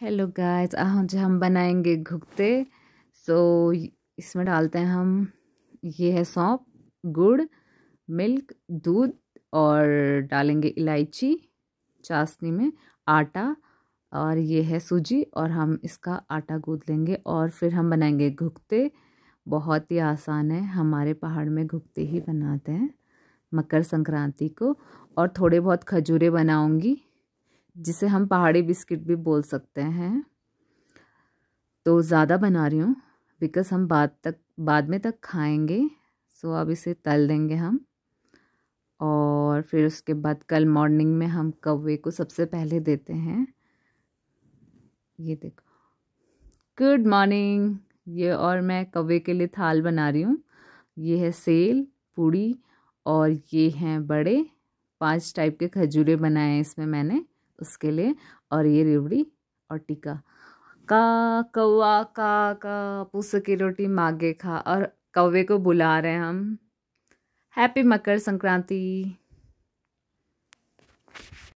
hello guys आज हम बनाएंगे घुगते सो so, इसमें डालते हैं हम ये है सौंप गुड़ मिल्क दूध और डालेंगे इलायची चाशनी में आटा और ये है सूजी और हम इसका आटा गूंद लेंगे और फिर हम बनाएंगे घुगते बहुत ही आसान है हमारे पहाड़ में घुगते ही बनाते हैं मकर संक्रांति को और थोड़े बहुत खजूरें बनाऊंगी जिसे हम पहाड़ी बिस्किट भी बोल सकते हैं तो ज़्यादा बना रही हूँ बिकॉज़ हम बाद तक बाद में तक खाएंगे सो अब इसे तल देंगे हम और फिर उसके बाद कल मॉर्निंग में हम कौवे को सबसे पहले देते हैं ये देखो गुड मॉर्निंग ये और मैं कौवे के लिए थाल बना रही हूँ ये है सेल पूड़ी और ये हैं बड़े पांच टाइप के खजूरें बनाए हैं इसमें मैंने उसके लिए और ये रेवड़ी और टीका का कौआ का का पूस की रोटी मागे खा और कौवे को बुला रहे हैं हम हैप्पी मकर संक्रांति